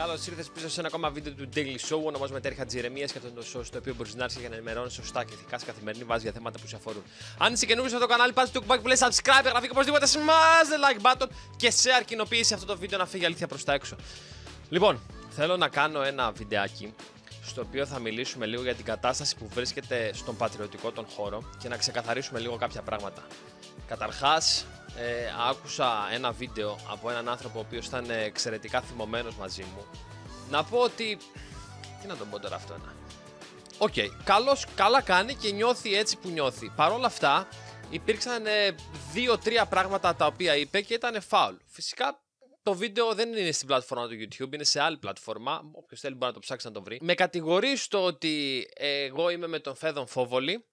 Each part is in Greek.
Καλώς ήρθες πίσω σε ένα ακόμα βίντεο του Daily Show. Ονομάζομαι Τέρχα Τζιρεμία και αυτό είναι το show στο οποίο μπορείς να έρθεις για να ενημερώνεις σωστά και ηθικά σε καθημερινή βάση για θέματα που σε αφορούν. Αν είσαι καινούριο στο κανάλι, πάτε το κουμπάκι που λέει subscribe, εγγραφή και οπωσδήποτε smash the like button και σε αρκινοποίηση αυτό το βίντεο να φύγει αλήθεια προς τα έξω. Λοιπόν, θέλω να κάνω ένα βιντεάκι στο οποίο θα μιλήσουμε λίγο για την κατάσταση που βρίσκεται στον πατριωτικό τον χώρο και να ξεκαθαρίσουμε λίγο κάποια πράγματα. Καταρχάς, ε, άκουσα ένα βίντεο από έναν άνθρωπο ο οποίος ήταν εξαιρετικά θυμωμένος μαζί μου. Να πω ότι... Τι να τον πω τώρα αυτό ένα. Οκ, okay, καλά κάνει και νιώθει έτσι που νιώθει. Παρ' όλα αυτά υπήρξαν ε, δύο-τρία πράγματα τα οποία είπε και ήταν φάουλ. Φυσικά το βίντεο δεν είναι στην πλατφόρμα του YouTube, είναι σε άλλη πλατφόρμα. Όποιος θέλει μπορεί να το ψάξει να το βρει. Με κατηγορεί στο ότι ε, εγώ είμαι με τον Φέδον Φόβολη.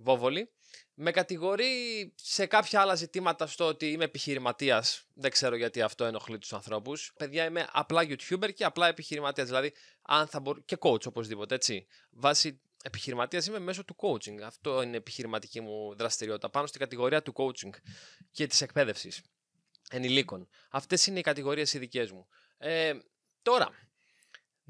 Βόβολη με κατηγορεί σε κάποια άλλα ζητήματα στο ότι είμαι επιχειρηματίας. Δεν ξέρω γιατί αυτό ενοχλεί τους ανθρώπους. Παιδιά, είμαι απλά YouTuber και απλά επιχειρηματίας. Δηλαδή, αν θα μπορώ. και coach οπωσδήποτε, έτσι. Βάσει επιχειρηματίας είμαι μέσω του coaching. Αυτό είναι η επιχειρηματική μου δραστηριότητα. Πάνω στην κατηγορία του coaching και της εκπαίδευσης ενηλίκων. Αυτές είναι οι κατηγορίες οι δικές μου. Ε, τώρα,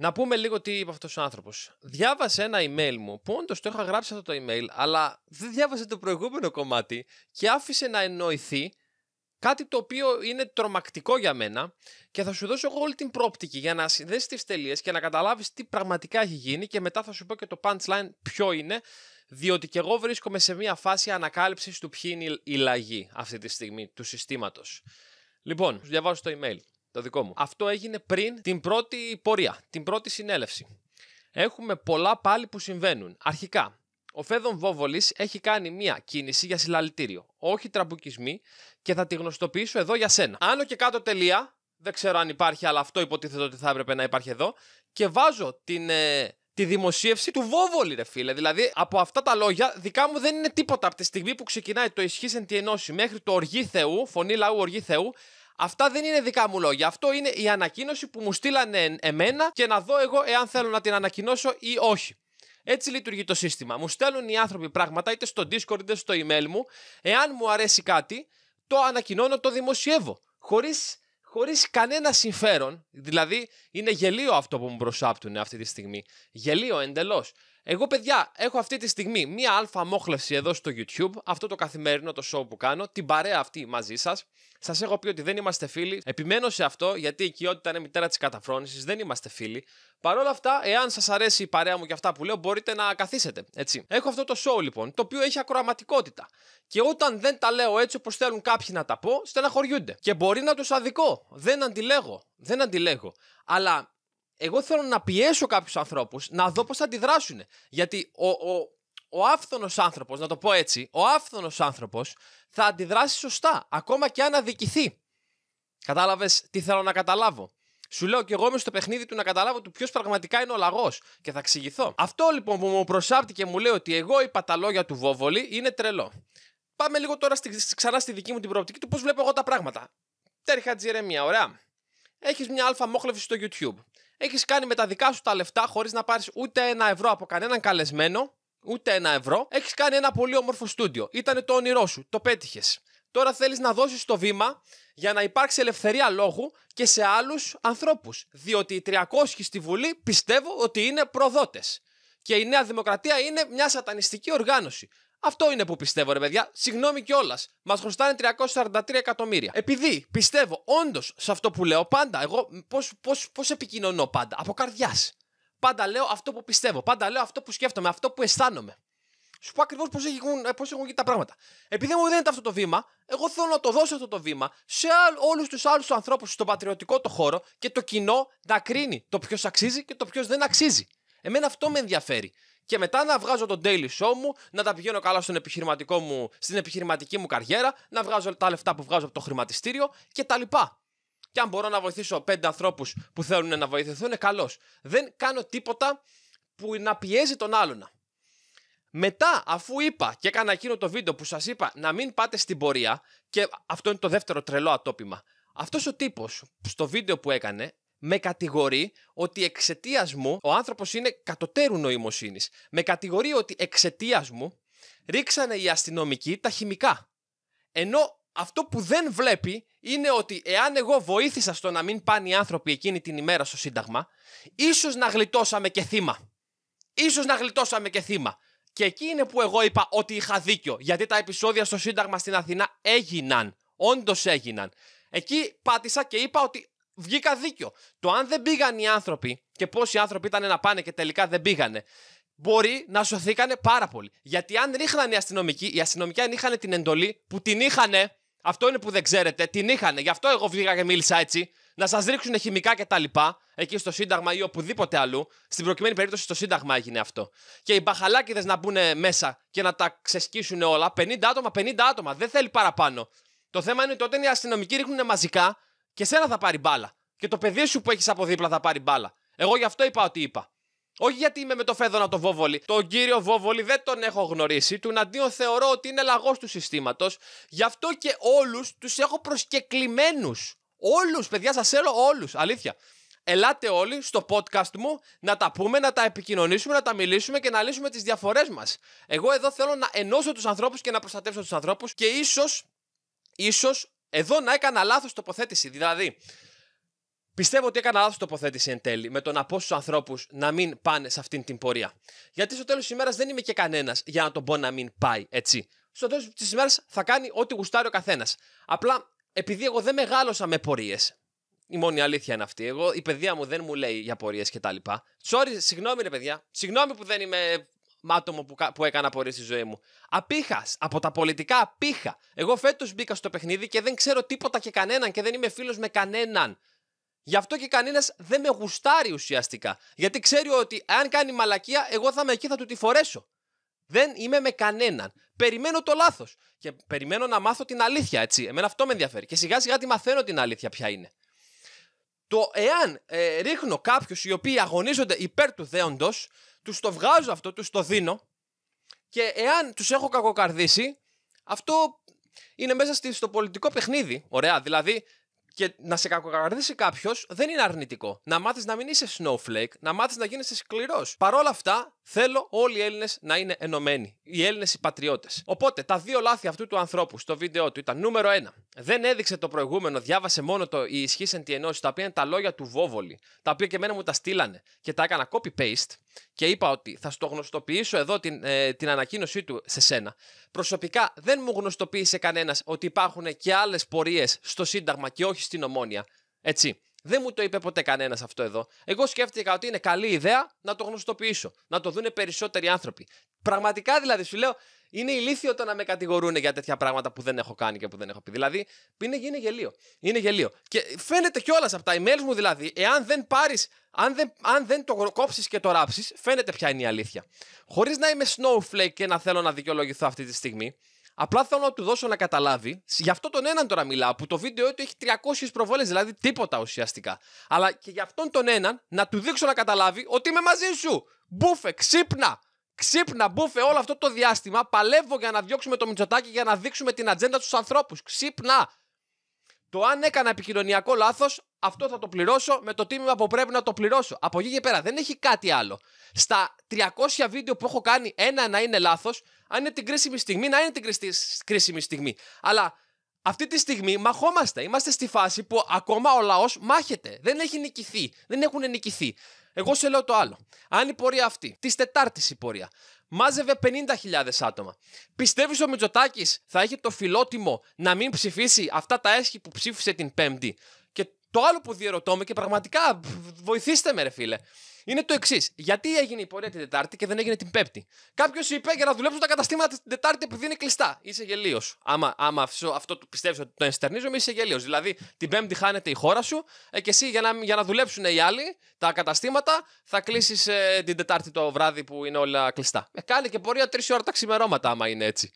να πούμε λίγο τι είπε αυτός ο άνθρωπος. Διάβασε ένα email μου που όντως το είχα γράψει αυτό το email, αλλά δεν διάβασε το προηγούμενο κομμάτι και άφησε να εννοηθεί κάτι το οποίο είναι τρομακτικό για μένα και θα σου δώσω εγώ όλη την πρόπτικη για να συνδέσεις τις τελείες και να καταλάβεις τι πραγματικά έχει γίνει και μετά θα σου πω και το punchline ποιο είναι, διότι και εγώ βρίσκομαι σε μια φάση ανακάλυψης του ποιοι είναι οι λαγοί αυτή τη στιγμή του συστήματος. Λοιπόν, σου διαβάζω το email. Το δικό μου. Αυτό έγινε πριν την πρώτη πορεία, την πρώτη συνέλευση. Έχουμε πολλά πάλι που συμβαίνουν. Αρχικά, ο Φέδων Βόβολης έχει κάνει μία κίνηση για συλλαλητήριο. Όχι τραμπουκισμοί και θα τη γνωστοποιήσω εδώ για σένα. Άνω και κάτω τελεία, δεν ξέρω αν υπάρχει, αλλά αυτό υποτίθεται ότι θα έπρεπε να υπάρχει εδώ. Και βάζω την, ε, τη δημοσίευση του Βόβολη, ρε φίλε. Δηλαδή, από αυτά τα λόγια, δικά μου δεν είναι τίποτα. Από τη στιγμή που ξεκινάει το ισχύσεν τη ενώση μέχρι το οργή Θεού, φωνή λαού οργή Θεού, Αυτά δεν είναι δικά μου λόγια. Αυτό είναι η ανακοίνωση που μου στείλανε εμένα και να δω εγώ εάν θέλω να την ανακοινώσω ή όχι. Έτσι λειτουργεί το σύστημα. Μου στέλνουν οι άνθρωποι πράγματα είτε στο Discord είτε στο email μου. Εάν μου αρέσει κάτι, το ανακοινώνω, το δημοσιεύω. Χωρίς, χωρίς κανένα συμφέρον. Δηλαδή, είναι γελίο αυτό που μου προσάπτουν αυτή τη στιγμή. Γελίο εντελώς. Εγώ, παιδιά, έχω αυτή τη στιγμή μία αλφα μόχλευση εδώ στο YouTube, αυτό το καθημερινό το show που κάνω, την παρέα αυτή μαζί σας. Σας έχω πει ότι δεν είμαστε φίλοι. Επιμένω σε αυτό, γιατί η οικειότητα είναι μητέρα της καταφρόνησης, δεν είμαστε φίλοι. Παρ' όλα αυτά, εάν σας αρέσει η παρέα μου και αυτά που λέω, μπορείτε να καθίσετε. Έτσι. Έχω αυτό το show λοιπόν, το οποίο έχει ακροαματικότητα. Και όταν δεν τα λέω έτσι όπως θέλουν κάποιοι να τα πω, στεναχωριούνται. Και μπορεί να τους αδικό. Δεν αντιλέγω. Δεν αντιλέγω. Αλλά εγώ θέλω να πιέσω κάποιους ανθρώπους να δω πώς θα αντιδράσουν. Γιατί ο, ο, ο άφθονος άνθρωπος, να το πω έτσι, ο άφθονος άνθρωπος θα αντιδράσει σωστά, ακόμα και αν αδικηθεί. Κατάλαβες τι θέλω να καταλάβω. Σου λέω και εγώ είμαι στο παιχνίδι του να καταλάβω του ποιος πραγματικά είναι ο λαγός και θα εξηγηθώ. Αυτό λοιπόν που μου προσάπτει και μου λέει ότι εγώ είπα τα λόγια του Βόβολη είναι τρελό. Πάμε λίγο τώρα στη, ξανά στη δική μου την προοπτική του πώς βλέπω εγώ τα πράγματα. Τέρχα τζιρεμία, ωραία. Έχεις μια αλφα μόχλευση στο YouTube. Έχεις κάνει με τα δικά σου τα λεφτά χωρίς να πάρεις ούτε ένα ευρώ από κανέναν καλεσμένο, ούτε ένα ευρώ. Έχεις κάνει ένα πολύ όμορφο στούντιο. Ήταν το όνειρό σου, το πέτυχες. Τώρα θέλεις να δώσεις το βήμα για να υπάρξει ελευθερία λόγου και σε άλλους ανθρώπους. Διότι οι 300 στη Βουλή πιστεύω ότι είναι προδότες. Και η Νέα Δημοκρατία είναι μια σατανιστική οργάνωση. Αυτό είναι που πιστεύω, ρε παιδιά. Συγγνώμη κιόλας. Μας χρωστάνε 343 εκατομμύρια. Επειδή πιστεύω όντως σε αυτό που λέω πάντα, εγώ πώς επικοινωνώ πάντα. Από καρδιάς. Πάντα λέω αυτό που πιστεύω. Πάντα λέω αυτό που σκέφτομαι, αυτό που αισθάνομαι. Σου πω ακριβώς πώς έχουν, ε, πώς γίνει τα πράγματα. Επειδή μου δίνετε αυτό το βήμα, εγώ θέλω να το δώσω αυτό το βήμα σε όλους τους άλλους ανθρώπους στον πατριωτικό το χώρο και το κοινό να κρίνει το ποιος αξίζει και το ποιος δεν αξίζει. Εμένα αυτό με ενδιαφέρει και μετά να βγάζω το daily show μου, να τα πηγαίνω καλά στον επιχειρηματικό μου, στην επιχειρηματική μου καριέρα, να βγάζω τα λεφτά που βγάζω από το χρηματιστήριο και τα λοιπά. Και αν μπορώ να βοηθήσω πέντε ανθρώπους που θέλουν να βοηθηθούν, είναι καλός. Δεν κάνω τίποτα που να πιέζει τον άλλον. Μετά, αφού είπα και έκανα εκείνο το βίντεο που σας είπα να μην πάτε στην πορεία, και αυτό είναι το δεύτερο τρελό ατόπιμα. Αυτός ο τύπος στο βίντεο που έκανε με κατηγορεί ότι εξαιτίας μου ο άνθρωπος είναι κατωτέρου νοημοσύνης. Με κατηγορεί ότι εξαιτίας μου ρίξανε οι αστυνομικοί τα χημικά. Ενώ αυτό που δεν βλέπει είναι ότι εάν εγώ βοήθησα στο να μην πάνε οι άνθρωποι εκείνη την ημέρα στο Σύνταγμα, ίσως να γλιτώσαμε και θύμα. Ίσως να γλιτώσαμε και θύμα. Και εκεί είναι που εγώ είπα ότι είχα δίκιο, γιατί τα επεισόδια στο Σύνταγμα στην Αθηνά έγιναν. Όντως έγιναν. Εκεί πάτησα και είπα ότι βγήκα δίκιο. Το αν δεν πήγαν οι άνθρωποι και πόσοι άνθρωποι ήταν να πάνε και τελικά δεν πήγανε, μπορεί να σωθήκανε πάρα πολύ. Γιατί αν ρίχνανε οι αστυνομικοί, οι αστυνομικοί αν είχαν την εντολή που την είχανε, αυτό είναι που δεν ξέρετε, την είχανε. Γι' αυτό εγώ βγήκα και μίλησα έτσι. Να σας ρίξουν χημικά κτλ. Εκεί στο Σύνταγμα ή οπουδήποτε αλλού. Στην προκειμένη περίπτωση στο Σύνταγμα έγινε αυτό. Και οι μπαχαλάκιδες να μπουν μέσα και να τα ξεσκίσουν όλα. 50 άτομα, 50 άτομα. Δεν θέλει παραπάνω. Το θέμα είναι ότι όταν οι αστυνομικοί ρίχνουν μαζικά, και σένα θα πάρει μπάλα. Και το παιδί σου που έχεις από δίπλα θα πάρει μπάλα. Εγώ γι' αυτό είπα ότι είπα. Όχι γιατί είμαι με το Φέδωνα το Βόβολη. Τον κύριο Βόβολη δεν τον έχω γνωρίσει. Του αντίον θεωρώ ότι είναι λαγός του συστήματος. Γι' αυτό και όλους τους έχω προσκεκλημένους. Όλους, παιδιά, σας θέλω όλους. Αλήθεια. Ελάτε όλοι στο podcast μου να τα πούμε, να τα επικοινωνήσουμε, να τα μιλήσουμε και να λύσουμε τις διαφορές μας. Εγώ εδώ θέλω να ενώσω τους ανθρώπους και να προστατεύσω τους ανθρώπους και ίσως, ίσως εδώ να έκανα λάθος τοποθέτηση. Δηλαδή, Πιστεύω ότι έκανα λάθος τοποθέτηση εν τέλει με το να πω στους ανθρώπους να μην πάνε σε αυτήν την πορεία. Γιατί στο τέλος της ημέρας δεν είμαι και κανένας για να τον πω να μην πάει έτσι. Στο τέλος της ημέρας θα κάνει ό,τι γουστάρει ο καθένας. Απλά επειδή εγώ δεν μεγάλωσα με πορείες. Η μόνη αλήθεια είναι αυτή. Εγώ, η παιδεία μου δεν μου λέει για πορείες κτλ. Sorry, συγγνώμη ρε παιδιά. Συγγνώμη που δεν είμαι άτομο που, που έκανα πορεία στη ζωή μου. Απήχας. Από τα πολιτικά απήχα. Εγώ φέτος μπήκα στο παιχνίδι και δεν ξέρω τίποτα και κανέναν και δεν είμαι φίλος με κανέναν. Γι' αυτό και κανένας δεν με γουστάρει ουσιαστικά. Γιατί ξέρει ότι αν κάνει μαλακία, εγώ θα είμαι εκεί, θα του τη φορέσω. Δεν είμαι με κανέναν. Περιμένω το λάθος. Και περιμένω να μάθω την αλήθεια, έτσι. Εμένα αυτό με ενδιαφέρει. Και σιγά σιγά τη μαθαίνω την αλήθεια, ποια είναι. Το εάν ε, ρίχνω κάποιους οι οποίοι αγωνίζονται υπέρ του δέοντο, τους το βγάζω αυτό, τους το δίνω και εάν τους έχω κακοκαρδίσει, αυτό είναι μέσα στο πολιτικό παιχνίδι. Ωραία, δηλαδή και να σε κακοκαρδίσει κάποιος δεν είναι αρνητικό. Να μάθεις να μην είσαι snowflake, να μάθεις να γίνεσαι σκληρός. Παρόλα αυτά, Θέλω όλοι οι Έλληνες να είναι ενωμένοι. Οι Έλληνες οι πατριώτες. Οπότε τα δύο λάθη αυτού του ανθρώπου στο βίντεο του ήταν νούμερο 1. Δεν έδειξε το προηγούμενο, διάβασε μόνο το η ισχύς εν τη ενώση, τα οποία είναι τα λόγια του Βόβολη, τα οποία και εμένα μου τα στείλανε και τα έκανα copy-paste και είπα ότι θα στο γνωστοποιήσω εδώ την, ε, την ανακοίνωσή του σε σένα. Προσωπικά δεν μου γνωστοποίησε κανένας ότι υπάρχουν και άλλες πορείες στο Σύνταγμα και όχι στην Ομόνια. Έτσι. Δεν μου το είπε ποτέ κανένας αυτό εδώ. Εγώ σκέφτηκα ότι είναι καλή ιδέα να το γνωστοποιήσω. Να το δουν περισσότεροι άνθρωποι. Πραγματικά δηλαδή σου λέω, είναι ηλίθιο το να με κατηγορούν για τέτοια πράγματα που δεν έχω κάνει και που δεν έχω πει. Δηλαδή, είναι, είναι γελίο. Είναι γελίο. Και φαίνεται κιόλας από τα emails μου δηλαδή, εάν δεν πάρεις, αν δεν, αν δεν το κόψεις και το ράψεις, φαίνεται ποια είναι η αλήθεια. Χωρίς να είμαι snowflake και να θέλω να δικαιολογηθώ αυτή τη στιγμή. Απλά θέλω να του δώσω να καταλάβει. Γι' αυτό τον έναν τώρα μιλάω, που το βίντεο του έχει 300 προβολές, δηλαδή τίποτα ουσιαστικά. Αλλά και γι' αυτόν τον έναν να του δείξω να καταλάβει ότι είμαι μαζί σου. Μπούφε, ξύπνα! Ξύπνα, μπούφε όλο αυτό το διάστημα. Παλεύω για να διώξουμε το Μητσοτάκι για να δείξουμε την ατζέντα στου ανθρώπους. Ξύπνα! Το αν έκανα επικοινωνιακό λάθος, αυτό θα το πληρώσω με το τίμημα που πρέπει να το πληρώσω. Από εκεί και πέρα δεν έχει κάτι άλλο. Στα 300 βίντεο που έχω κάνει, ένα να είναι λάθος, αν είναι την κρίσιμη στιγμή, να είναι την κρίσιμη στιγμή. Αλλά αυτή τη στιγμή μαχόμαστε. Είμαστε στη φάση που ακόμα ο λαός μάχεται. Δεν έχει νικηθεί. Δεν έχουν νικηθεί. Εγώ σε λέω το άλλο. Αν η πορεία αυτή, της Τετάρτης η πορεία, μάζευε 50.000 άτομα, πιστεύεις ο Μητσοτάκης θα έχει το φιλότιμο να μην ψηφίσει αυτά τα έσχη που ψήφισε την Πέμπτη. Και το άλλο που διαιρωτώ, με και πραγματικά βοηθήστε με, ρε φίλε είναι το εξής. Γιατί έγινε η πορεία την Τετάρτη και δεν έγινε την Πέμπτη. Κάποιος είπε για να δουλέψουν τα καταστήματα την Τετάρτη επειδή είναι κλειστά. Είσαι γελίος. Άμα, άμα αυτό το πιστεύεις ότι το ενστερνίζομαι, είσαι γελίος. Δηλαδή την Πέμπτη χάνεται η χώρα σου ε, και εσύ για να, για να δουλέψουν οι άλλοι τα καταστήματα θα κλείσεις ε, την Τετάρτη το βράδυ που είναι όλα κλειστά. Ε, κάνει και πορεία τρεις ώρα τα ξημερώματα άμα είναι έτσι.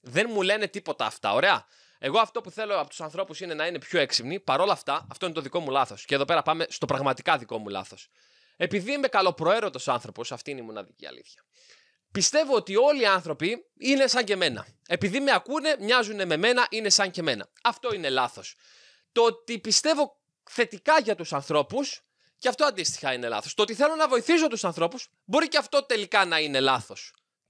Δεν μου λένε τίποτα αυτά, ωραία. Εγώ αυτό που θέλω από τους ανθρώπους είναι να είναι πιο έξυπνοι. Παρ' όλα αυτά, αυτό είναι το δικό μου λάθος. Και εδώ πέρα πάμε στο πραγματικά δικό μου λάθος. Επειδή είμαι καλοπροαίρετος άνθρωπος, αυτή είναι η μοναδική αλήθεια. Πιστεύω ότι όλοι οι άνθρωποι είναι σαν και εμένα. Επειδή με ακούνε, μοιάζουν με μένα, είναι σαν και εμένα. Αυτό είναι λάθος. Το ότι πιστεύω θετικά για τους ανθρώπους, και αυτό αντίστοιχα είναι λάθος. Το ότι θέλω να βοηθήσω τους ανθρώπους, μπορεί και αυτό τελικά να είναι λάθος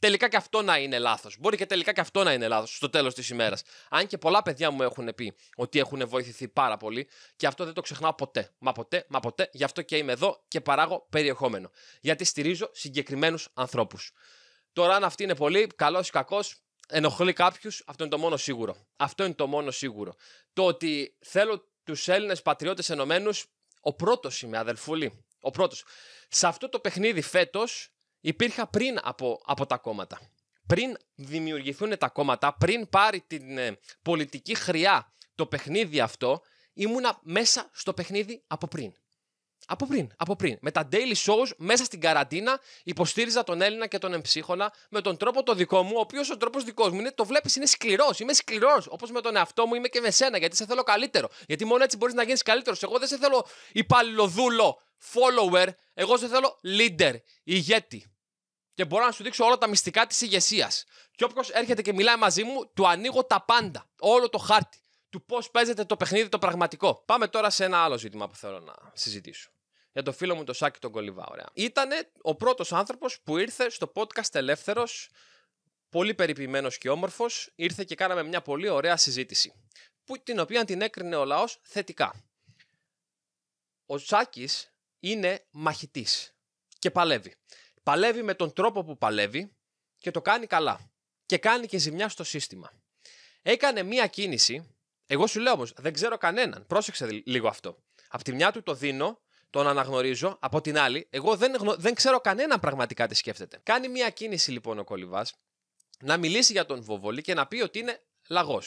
τελικά και αυτό να είναι λάθος. Μπορεί και τελικά και αυτό να είναι λάθος στο τέλος της ημέρας. Αν και πολλά παιδιά μου έχουν πει ότι έχουν βοηθηθεί πάρα πολύ και αυτό δεν το ξεχνάω ποτέ. Μα ποτέ, μα ποτέ. Γι' αυτό και είμαι εδώ και παράγω περιεχόμενο. Γιατί στηρίζω συγκεκριμένους ανθρώπους. Τώρα, αν αυτή είναι πολύ, καλός ή κακός, ενοχλεί κάποιους, αυτό είναι το μόνο σίγουρο. Αυτό είναι το μόνο σίγουρο. Το ότι θέλω τους Έλληνες πατριώτες ενωμένους, ο πρώτος είμαι, αδελφούλη. Ο πρώτος. Σε αυτό το παιχνίδι φέτος υπήρχα πριν από, από τα κόμματα. Πριν δημιουργηθούν τα κόμματα, πριν πάρει την ε, πολιτική χρειά το παιχνίδι αυτό, ήμουνα μέσα στο παιχνίδι από πριν. Από πριν, από πριν. Με τα daily shows μέσα στην καραντίνα υποστήριζα τον Έλληνα και τον εμψύχωνα με τον τρόπο το δικό μου, ο οποίος ο τρόπος δικός μου είναι το βλέπεις, είναι σκληρός. Είμαι σκληρός. Όπως με τον εαυτό μου είμαι και με σένα, γιατί σε θέλω καλύτερο. Γιατί μόνο έτσι μπορείς να γίνεις καλύτερος. Εγώ δεν σε θέλω υπαλληλοδούλο, follower. Εγώ σε θέλω leader, ηγέτη. Και μπορώ να σου δείξω όλα τα μυστικά της ηγεσίας. Και όποιος έρχεται και μιλάει μαζί μου, του ανοίγω τα πάντα. Όλο το χάρτη του πώς παίζεται το παιχνίδι το πραγματικό. Πάμε τώρα σε ένα άλλο ζήτημα που θέλω να συζητήσω για το φίλο μου το Σάκη τον Κολυβά. Ωραία. Ήτανε ο πρώτος άνθρωπος που ήρθε στο podcast ελεύθερος, πολύ περιποιημένος και όμορφος, ήρθε και κάναμε μια πολύ ωραία συζήτηση. Που, την οποία την έκρινε ο λαός θετικά. Ο Σάκης είναι μαχητής και παλεύει. Παλεύει με τον τρόπο που παλεύει και το κάνει καλά. Και κάνει και ζημιά στο σύστημα. Έκανε μία κίνηση. Εγώ σου λέω όμως, δεν ξέρω κανέναν. Πρόσεξε λίγο αυτό. Απ' τη μια του το δίνω τον αναγνωρίζω. Από την άλλη, εγώ δεν, δεν ξέρω κανένα πραγματικά τι σκέφτεται. Κάνει μια κίνηση λοιπόν ο Κολυβάς να μιλήσει για τον Βοβολή και να πει ότι είναι λαγός.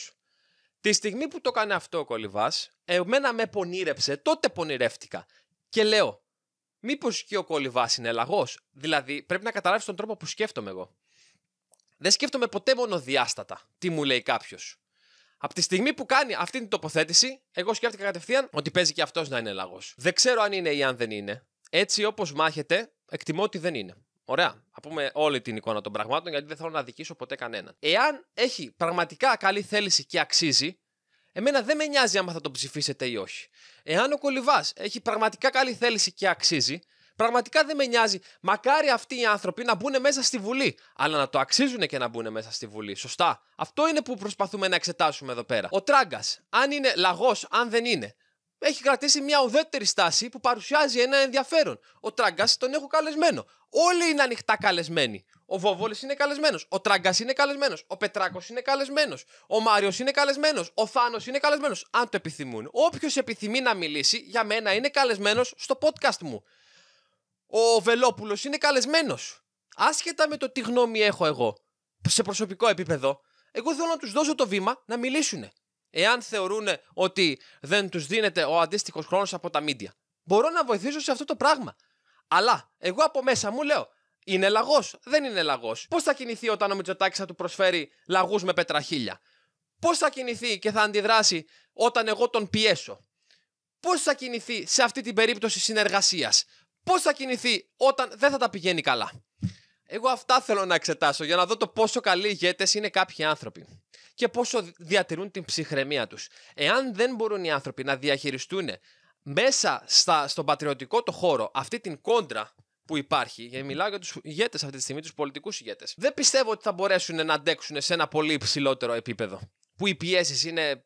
Τη στιγμή που το κάνει αυτό ο Κολυβάς, εμένα με πονήρεψε, τότε πονηρεύτηκα. Και λέω, μήπως και ο Κολυβάς είναι λαγός. Δηλαδή, πρέπει να καταλάβεις τον τρόπο που σκέφτομαι εγώ. Δεν σκέφτομαι ποτέ διάστατα τι μου λέει κάποιος. Από τη στιγμή που κάνει αυτή την τοποθέτηση, εγώ σκέφτηκα κατευθείαν ότι παίζει και αυτός να είναι λαγός. Δεν ξέρω αν είναι ή αν δεν είναι. Έτσι όπως μάχεται, εκτιμώ ότι δεν είναι. Ωραία. Α πούμε όλη την εικόνα των πραγμάτων, γιατί δεν θέλω να δικήσω ποτέ κανέναν. Εάν έχει πραγματικά καλή θέληση και αξίζει, εμένα δεν με νοιάζει άμα θα τον ψηφίσετε ή όχι. Εάν ο Κολυβάς έχει πραγματικά καλή θέληση και αξίζει, Πραγματικά δεν με νοιάζει. Μακάρι αυτοί οι άνθρωποι να μπουν μέσα στη Βουλή. Αλλά να το αξίζουν και να μπουν μέσα στη Βουλή. Σωστά. Αυτό είναι που προσπαθούμε να εξετάσουμε εδώ πέρα. Ο Τράγκας, αν είναι λαγός, αν δεν είναι. Έχει κρατήσει μια ουδέτερη στάση που παρουσιάζει ένα ενδιαφέρον. Ο Τράγκας τον έχω καλεσμένο. Όλοι είναι ανοιχτά καλεσμένοι. Ο Βόβολη είναι καλεσμένος. Ο Τράγκας είναι καλεσμένος. Ο Πετράκος είναι καλεσμένος. Ο Μάριος είναι καλεσμένος. Ο Θάνος είναι καλεσμένος. Αν το επιθυμούν. Όποιος επιθυμεί να μιλήσει, για μένα είναι καλεσμένος στο podcast μου ο Βελόπουλος είναι καλεσμένος. Άσχετα με το τι γνώμη έχω εγώ, σε προσωπικό επίπεδο, εγώ θέλω να τους δώσω το βήμα να μιλήσουν. Εάν θεωρούν ότι δεν τους δίνεται ο αντίστοιχος χρόνος από τα μίντια. Μπορώ να βοηθήσω σε αυτό το πράγμα. Αλλά εγώ από μέσα μου λέω, είναι λαγός, δεν είναι λαγός. Πώς θα κινηθεί όταν ο Μητσοτάκης θα του προσφέρει λαγούς με πετραχίλια. Πώς θα κινηθεί και θα αντιδράσει όταν εγώ τον πιέσω. Πώς θα κινηθεί σε αυτή την περίπτωση συνεργασίας πώς θα κινηθεί όταν δεν θα τα πηγαίνει καλά. Εγώ αυτά θέλω να εξετάσω για να δω το πόσο καλοί ηγέτες είναι κάποιοι άνθρωποι και πόσο διατηρούν την ψυχραιμία τους. Εάν δεν μπορούν οι άνθρωποι να διαχειριστούν μέσα στον πατριωτικό το χώρο αυτή την κόντρα που υπάρχει, γιατί μιλάω για τους ηγέτες αυτή τη στιγμή, τους πολιτικούς ηγέτες, δεν πιστεύω ότι θα μπορέσουν να αντέξουν σε ένα πολύ υψηλότερο επίπεδο. Που οι πιέσεις είναι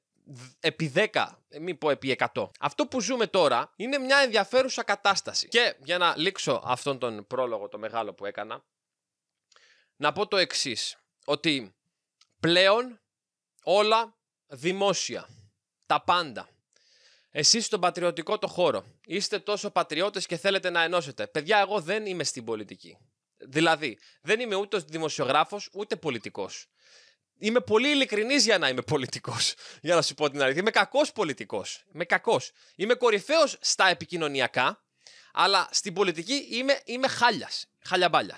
επί 10, ε, μην πω επί 100. Αυτό που ζούμε τώρα είναι μια ενδιαφέρουσα κατάσταση. Και για να λήξω αυτόν τον πρόλογο το μεγάλο που έκανα, να πω το εξής. Ότι πλέον όλα δημόσια. Τα πάντα. Εσείς στον πατριωτικό το χώρο είστε τόσο πατριώτες και θέλετε να ενώσετε. Παιδιά, εγώ δεν είμαι στην πολιτική. Δηλαδή, δεν είμαι ούτε δημοσιογράφος, ούτε πολιτικός. Είμαι πολύ ειλικρινής για να είμαι πολιτικός. Για να σου πω την αλήθεια. Είμαι κακός πολιτικός. Είμαι κακός. Είμαι κορυφαίος στα επικοινωνιακά, αλλά στην πολιτική είμαι, είμαι χάλιας. Χαλιαμπάλιας.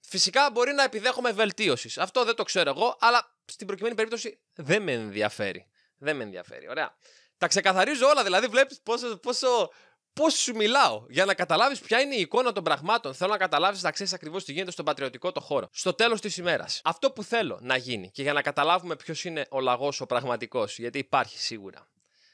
Φυσικά μπορεί να επιδέχομαι βελτίωσης. Αυτό δεν το ξέρω εγώ, αλλά στην προκειμένη περίπτωση δεν με ενδιαφέρει. Δεν με ενδιαφέρει. Ωραία. Τα ξεκαθαρίζω όλα. Δηλαδή, βλέπεις πόσο, πόσο πώς σου μιλάω. Για να καταλάβεις ποια είναι η εικόνα των πραγμάτων. Θέλω να καταλάβεις να ξέρεις ακριβώς τι γίνεται στον πατριωτικό το χώρο. Στο τέλος της ημέρας. Αυτό που θέλω να γίνει και για να καταλάβουμε ποιος είναι ο λαγός ο πραγματικός, γιατί υπάρχει σίγουρα.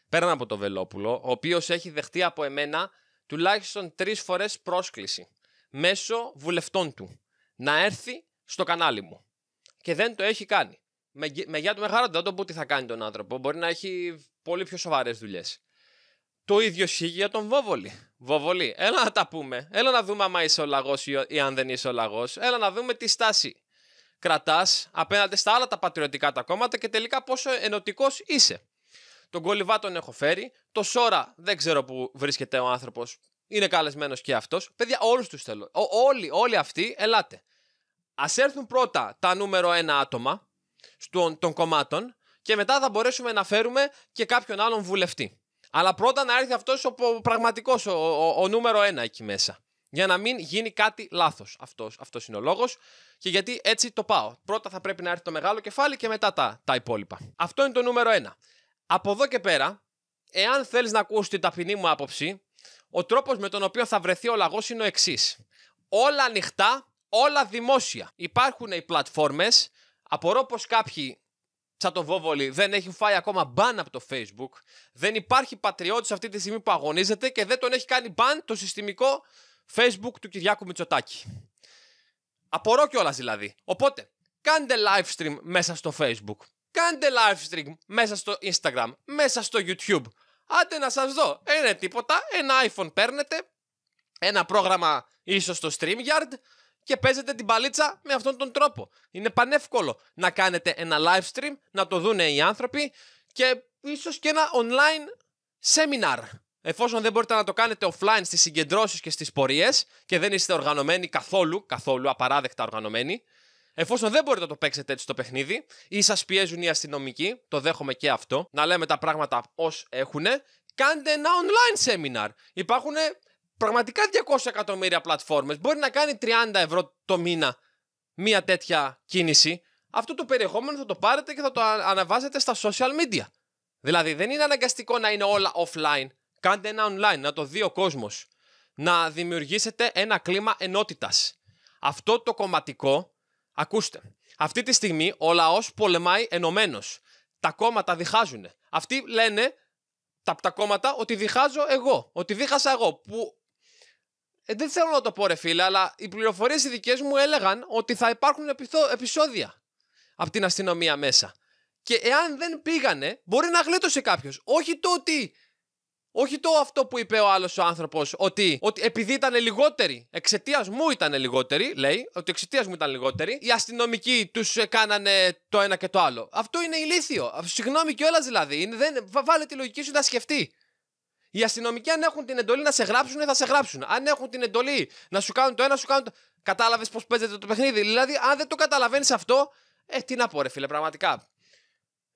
Πέραν από το Βελόπουλο, ο οποίος έχει δεχτεί από εμένα τουλάχιστον τρεις φορές πρόσκληση μέσω βουλευτών του να έρθει στο κανάλι μου. Και δεν το έχει κάνει. Με, με γεια του με χαρά, δεν το πω τι θα κάνει τον άνθρωπο. Μπορεί να έχει πολύ πιο σοβαρές δουλειές. Το ίδιο ισχύει για τον Βόβολη. Βόβολη, έλα να τα πούμε. Έλα να δούμε αν είσαι ο λαγός ή αν δεν είσαι ο λαγός. Έλα να δούμε τι στάση κρατάς απέναντι στα άλλα τα πατριωτικά τα κόμματα και τελικά πόσο ενωτικός είσαι. Τον Κολυβά τον έχω φέρει. Το Σόρα δεν ξέρω που βρίσκεται ο άνθρωπος. Είναι καλεσμένος και αυτός. Παιδιά, όλους τους θέλω. όλοι, όλοι αυτοί, ελάτε. Ας έρθουν πρώτα τα νούμερο ένα άτομα στον, των κομμάτων και μετά θα μπορέσουμε να φέρουμε και κάποιον άλλον βουλευτή. Αλλά πρώτα να έρθει αυτός ο πραγματικός, ο, ο, νούμερο ένα εκεί μέσα. Για να μην γίνει κάτι λάθος. Αυτός αυτός είναι ο λόγος. Και γιατί έτσι το πάω. Πρώτα θα πρέπει να έρθει το μεγάλο κεφάλι και μετά τα, τα υπόλοιπα. Αυτό είναι το νούμερο ένα. Από εδώ και πέρα, εάν θέλεις να ακούσεις την ταπεινή μου άποψη, ο τρόπος με τον οποίο θα βρεθεί ο λαγός είναι ο εξής. Όλα ανοιχτά, όλα δημόσια. Υπάρχουν οι πλατφόρμες. Απορώ πως κάποιοι σαν τον Βόβολη δεν έχει φάει ακόμα μπαν από το Facebook. Δεν υπάρχει πατριώτης αυτή τη στιγμή που αγωνίζεται και δεν τον έχει κάνει μπαν το συστημικό Facebook του Κυριάκου Μητσοτάκη. Απορώ κιόλας δηλαδή. Οπότε, κάντε live stream μέσα στο Facebook. Κάντε live stream μέσα στο Instagram, μέσα στο YouTube. Άντε να σας δω. Ε, είναι τίποτα. Ένα iPhone παίρνετε. Ένα πρόγραμμα ίσως στο StreamYard και παίζετε την παλίτσα με αυτόν τον τρόπο. Είναι πανεύκολο να κάνετε ένα live stream, να το δουν οι άνθρωποι και ίσως και ένα online seminar. Εφόσον δεν μπορείτε να το κάνετε offline στις συγκεντρώσεις και στις πορείες και δεν είστε οργανωμένοι καθόλου, καθόλου απαράδεκτα οργανωμένοι, Εφόσον δεν μπορείτε να το παίξετε έτσι το παιχνίδι, ή σας πιέζουν οι αστυνομικοί, το δέχομαι και αυτό, να λέμε τα πράγματα ως έχουν, κάντε ένα online seminar. Υπάρχουν πραγματικά 200 εκατομμύρια πλατφόρμες μπορεί να κάνει 30 ευρώ το μήνα μία τέτοια κίνηση αυτό το περιεχόμενο θα το πάρετε και θα το αναβάζετε στα social media. Δηλαδή δεν είναι αναγκαστικό να είναι όλα offline. Κάντε ένα online, να το δει ο κόσμος. Να δημιουργήσετε ένα κλίμα ενότητας. Αυτό το κομματικό, ακούστε, αυτή τη στιγμή ο λαός πολεμάει ενωμένος. Τα κόμματα διχάζουν. Αυτοί λένε τα, τα κόμματα ότι διχάζω εγώ, ότι δίχασα εγώ, ε, δεν θέλω να το πω, ρε φίλε, αλλά οι πληροφορίες οι μου έλεγαν ότι θα υπάρχουν επιθο... επεισόδια από την αστυνομία μέσα. Και εάν δεν πήγανε, μπορεί να γλίτωσε κάποιος. Όχι το ότι. Όχι το αυτό που είπε ο άλλος ο άνθρωπος, ότι, ότι επειδή ήταν λιγότεροι, εξαιτίας μου ήταν λιγότεροι, λέει, ότι εξαιτίας μου ήταν λιγότεροι, οι αστυνομικοί τους κάνανε το ένα και το άλλο. Αυτό είναι ηλίθιο. Συγγνώμη κιόλας δηλαδή. Είναι, δεν, βάλε τη λογική σου να σκεφτεί. Οι αστυνομικοί, αν έχουν την εντολή να σε γράψουν, θα σε γράψουν. Αν έχουν την εντολή να σου κάνουν το ένα, σου κάνουν το. Κατάλαβες πώς παίζεται το παιχνίδι. Δηλαδή, αν δεν το καταλαβαίνεις αυτό, ε, τι να πω, ρε φίλε, πραγματικά.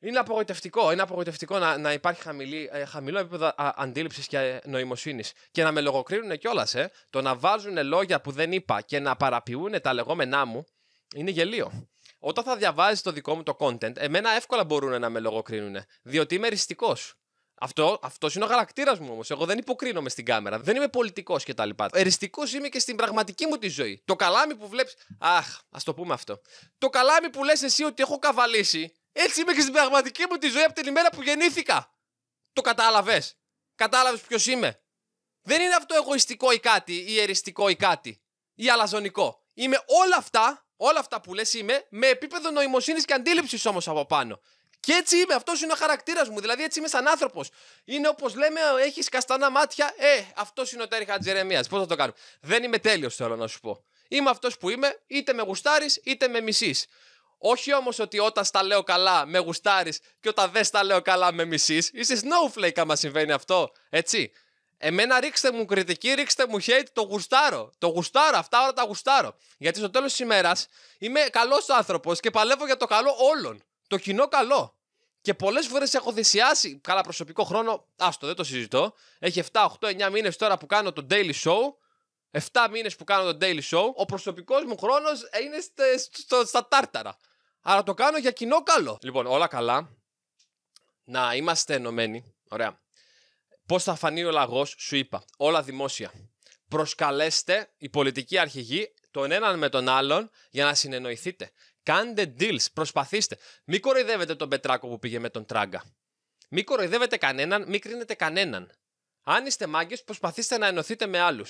Είναι απογοητευτικό, είναι απογοητευτικό να, να υπάρχει χαμηλή, ε, χαμηλό επίπεδο αντίληψης και ε, νοημοσύνης. Και να με λογοκρίνουν κιόλας, ε. Το να βάζουν λόγια που δεν είπα και να παραποιούν τα λεγόμενά μου είναι γελίο. Όταν θα διαβάζεις το δικό μου το content, εμένα εύκολα μπορούν να με λογοκρίνουν. Διότι είμαι ριστικό. Αυτό αυτός είναι ο χαρακτήρας μου όμως. Εγώ δεν υποκρίνομαι στην κάμερα. Δεν είμαι πολιτικός κτλ. Εριστικός είμαι και στην πραγματική μου τη ζωή. Το καλάμι που βλέπεις. Αχ, ας το πούμε αυτό. Το καλάμι που λες εσύ ότι έχω καβαλήσει. Έτσι είμαι και στην πραγματική μου τη ζωή από την ημέρα που γεννήθηκα. Το κατάλαβες. Κατάλαβες ποιος είμαι. Δεν είναι αυτό εγωιστικό ή κάτι, ή εριστικό ή κάτι, ή αλαζονικό. Είμαι όλα αυτά, όλα αυτά που λες είμαι, με επίπεδο νοημοσύνης και αντίληψης όμως από πάνω. Και έτσι είμαι, αυτός είναι ο χαρακτήρας μου. Δηλαδή έτσι είμαι σαν άνθρωπος. Είναι όπως λέμε, έχεις καστανά μάτια. Ε, αυτός είναι ο Τέρι Χατζερεμία. Πώς θα το κάνω. Δεν είμαι τέλειος, θέλω να σου πω. Είμαι αυτός που είμαι, είτε με γουστάρεις, είτε με μισείς. Όχι όμως ότι όταν στα λέω καλά με γουστάρεις και όταν δεν στα λέω καλά με μισείς. Είσαι snowflake άμα συμβαίνει αυτό, έτσι. Εμένα ρίξτε μου κριτική, ρίξτε μου hate, το γουστάρω. Το γουστάρω, αυτά όλα τα γουστάρω. Γιατί στο τέλος της ημέρας είμαι καλός άνθρωπος και παλεύω για το καλό όλων το κοινό καλό. Και πολλές φορές έχω θυσιάσει. Καλά, προσωπικό χρόνο, άστο, δεν το συζητώ. Έχει 7, 8, 9 μήνες τώρα που κάνω το daily show. 7 μήνες που κάνω το daily show. Ο προσωπικός μου χρόνος είναι στο, στα τάρταρα. άρα το κάνω για κοινό καλό. Λοιπόν, όλα καλά. Να είμαστε ενωμένοι. Ωραία. Πώς θα φανεί ο λαγός, σου είπα. Όλα δημόσια. Προσκαλέστε οι πολιτικοί αρχηγοί τον έναν με τον άλλον για να συνεννοηθείτε. Κάντε deals, προσπαθήστε. Μην κοροϊδεύετε τον Πετράκο που πήγε με τον Τράγκα. Μην κοροϊδεύετε κανέναν, μην κρίνετε κανέναν. Αν είστε μάγκες, προσπαθήστε να ενωθείτε με άλλους.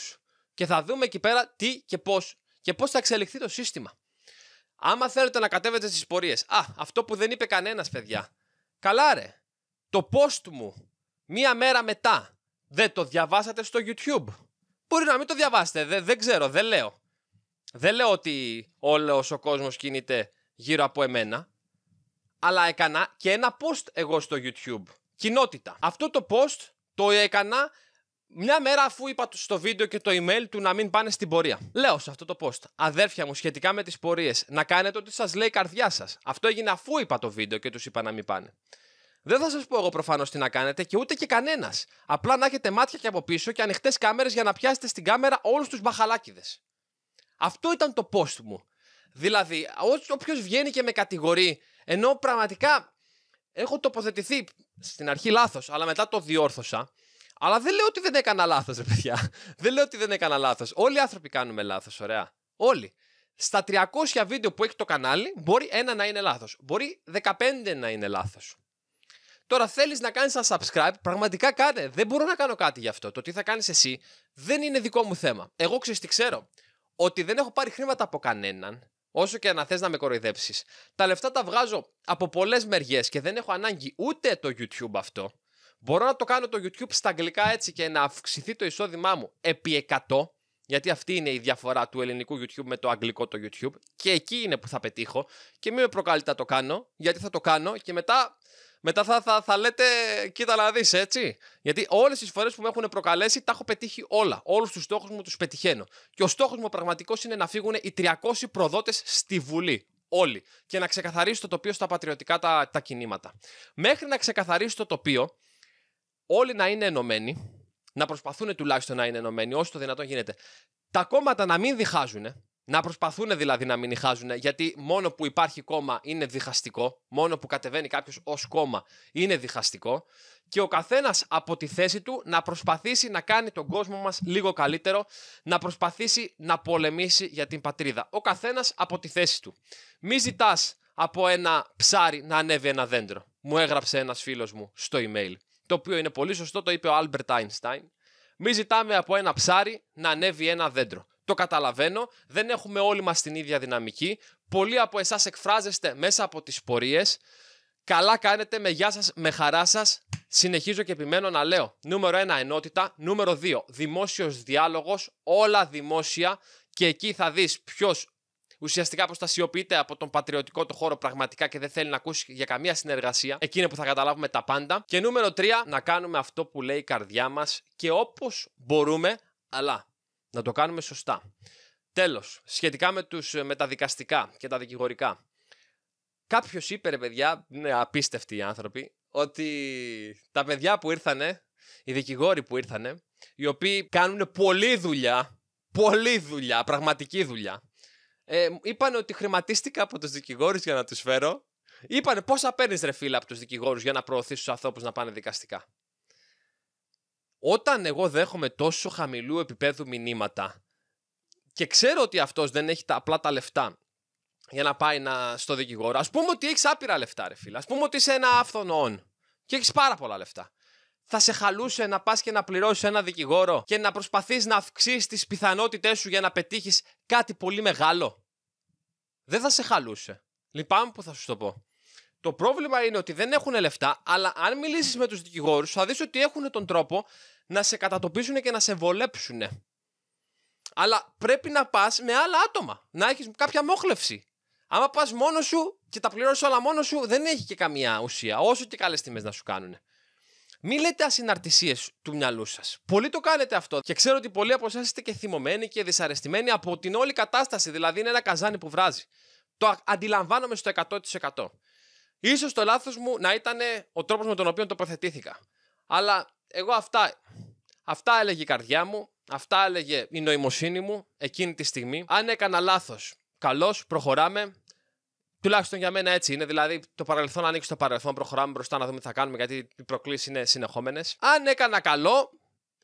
Και θα δούμε εκεί πέρα τι και πώς και πώς θα εξελιχθεί το σύστημα. Άμα θέλετε να κατέβετε στις πορείες. Α, αυτό που δεν είπε κανένας, παιδιά. Καλά, ρε. Το post μου μία μέρα μετά δεν το διαβάσατε στο YouTube. Μπορεί να μην το διαβάσετε, δεν ξέρω, δεν λέω. Δεν λέω ότι όλος ο κόσμος κινείται γύρω από εμένα, αλλά έκανα και ένα post εγώ στο YouTube. Κοινότητα. Αυτό το post το έκανα μια μέρα αφού είπα στο βίντεο και το email του να μην πάνε στην πορεία. Λέω σε αυτό το post. Αδέρφια μου, σχετικά με τις πορείες, να κάνετε ό,τι σας λέει η καρδιά σας. Αυτό έγινε αφού είπα το βίντεο και τους είπα να μην πάνε. Δεν θα σας πω εγώ προφανώς τι να κάνετε και ούτε και κανένας. Απλά να έχετε μάτια και από πίσω και ανοιχτές κάμερες για να πιάσετε στην κάμερα όλους τους μπαχαλάκιδε. Αυτό ήταν το post μου. Δηλαδή, όποιος βγαίνει και με κατηγορεί, ενώ πραγματικά έχω τοποθετηθεί στην αρχή λάθος, αλλά μετά το διόρθωσα. Αλλά δεν λέω ότι δεν έκανα λάθος, ρε παιδιά. δεν λέω ότι δεν έκανα λάθος. Όλοι οι άνθρωποι κάνουμε λάθος, ωραία. Όλοι. Στα 300 βίντεο που έχει το κανάλι, μπορεί ένα να είναι λάθος. Μπορεί 15 να είναι λάθος. Τώρα θέλεις να κάνεις ένα subscribe, πραγματικά κάνε. Δεν μπορώ να κάνω κάτι γι' αυτό. Το τι θα κάνεις εσύ δεν είναι δικό μου θέμα. Εγώ τι ξέρω ότι δεν έχω πάρει χρήματα από κανέναν, όσο και να θες να με κοροϊδέψεις. Τα λεφτά τα βγάζω από πολλές μεριές και δεν έχω ανάγκη ούτε το YouTube αυτό. Μπορώ να το κάνω το YouTube στα αγγλικά έτσι και να αυξηθεί το εισόδημά μου επί 100, γιατί αυτή είναι η διαφορά του ελληνικού YouTube με το αγγλικό το YouTube. Και εκεί είναι που θα πετύχω. Και μην με προκαλείτε να το κάνω, γιατί θα το κάνω και μετά μετά θα, θα, θα λέτε, κοίτα να δεις, έτσι. Γιατί όλες τις φορές που με έχουν προκαλέσει, τα έχω πετύχει όλα. Όλους τους στόχους μου τους πετυχαίνω. Και ο στόχος μου πραγματικός είναι να φύγουν οι 300 προδότες στη Βουλή. Όλοι. Και να ξεκαθαρίσει το τοπίο στα πατριωτικά τα, τα κινήματα. Μέχρι να ξεκαθαρίσει το τοπίο, όλοι να είναι ενωμένοι, να προσπαθούν τουλάχιστον να είναι ενωμένοι, όσο το δυνατόν γίνεται. Τα κόμματα να μην διχάζουν, να προσπαθούν δηλαδή να μην χάζουν, γιατί μόνο που υπάρχει κόμμα είναι διχαστικό, μόνο που κατεβαίνει κάποιος ως κόμμα είναι διχαστικό, και ο καθένας από τη θέση του να προσπαθήσει να κάνει τον κόσμο μας λίγο καλύτερο, να προσπαθήσει να πολεμήσει για την πατρίδα. Ο καθένας από τη θέση του. Μη ζητάς από ένα ψάρι να ανέβει ένα δέντρο. Μου έγραψε ένας φίλος μου στο email. Το οποίο είναι πολύ σωστό, το είπε ο Άλμπερτ Άινστάιν. Μην ζητάμε από ένα ψάρι να ανέβει ένα δέντρο. Το καταλαβαίνω. Δεν έχουμε όλοι μας την ίδια δυναμική. Πολλοί από εσάς εκφράζεστε μέσα από τις πορείες. Καλά κάνετε, με γεια σας, με χαρά σας. Συνεχίζω και επιμένω να λέω. Νούμερο 1 ενότητα. Νούμερο 2 δημόσιος διάλογος. Όλα δημόσια. Και εκεί θα δεις ποιος ουσιαστικά αποστασιοποιείται από τον πατριωτικό του χώρο πραγματικά και δεν θέλει να ακούσει για καμία συνεργασία. Εκείνο που θα καταλάβουμε τα πάντα. Και νούμερο 3 να κάνουμε αυτό που λέει η καρδιά μας και όπως μπορούμε, αλλά να το κάνουμε σωστά. Τέλος, σχετικά με, τους, ε, με τα δικαστικά και τα δικηγορικά. Κάποιος είπε, ρε παιδιά, είναι απίστευτοι οι άνθρωποι, ότι τα παιδιά που ήρθανε, οι δικηγόροι που ήρθανε, οι οποίοι κάνουν πολλή δουλειά, πολλή δουλειά, πραγματική δουλειά, ε, είπαν ότι χρηματίστηκα από τους δικηγόρους για να τους φέρω. Είπανε πόσα παίρνεις ρε φίλα από τους δικηγόρους για να προωθήσεις τους ανθρώπους να πάνε δικαστικά όταν εγώ δέχομαι τόσο χαμηλού επίπεδου μηνύματα και ξέρω ότι αυτός δεν έχει τα, απλά τα λεφτά για να πάει να, στο δικηγόρο, ας πούμε ότι έχεις άπειρα λεφτά ρε φίλε, Ας πούμε ότι είσαι ένα αυθονόν και έχεις πάρα πολλά λεφτά. Θα σε χαλούσε να πας και να πληρώσεις ένα δικηγόρο και να προσπαθείς να αυξήσεις τις πιθανότητε σου για να πετύχεις κάτι πολύ μεγάλο. Δεν θα σε χαλούσε. Λυπάμαι που θα σου το πω. Το πρόβλημα είναι ότι δεν έχουν λεφτά, αλλά αν μιλήσεις με τους δικηγόρους, θα δεις ότι έχουν τον τρόπο να σε κατατοπίσουν και να σε βολέψουν. Αλλά πρέπει να πας με άλλα άτομα, να έχεις κάποια μόχλευση. Άμα πας μόνος σου και τα πληρώσεις όλα μόνος σου, δεν έχει και καμία ουσία, όσο και καλές τιμές να σου κάνουν. Μην λέτε ασυναρτησίες του μυαλού σας. Πολλοί το κάνετε αυτό. Και ξέρω ότι πολλοί από εσάς είστε και θυμωμένοι και δυσαρεστημένοι από την όλη κατάσταση. Δηλαδή, είναι ένα καζάνι που βράζει. Το αντιλαμβάνομαι στο 100% σω το λάθος μου να ήταν ο τρόπος με τον οποίο τοποθετήθηκα. Αλλά εγώ αυτά, αυτά έλεγε η καρδιά μου, αυτά έλεγε η νοημοσύνη μου εκείνη τη στιγμή. Αν έκανα λάθος, καλώς, προχωράμε. Τουλάχιστον για μένα έτσι είναι. Δηλαδή, το παρελθόν ανοίξει το παρελθόν, προχωράμε μπροστά να δούμε τι θα κάνουμε, γιατί οι προκλήσεις είναι συνεχόμενες. Αν έκανα καλό,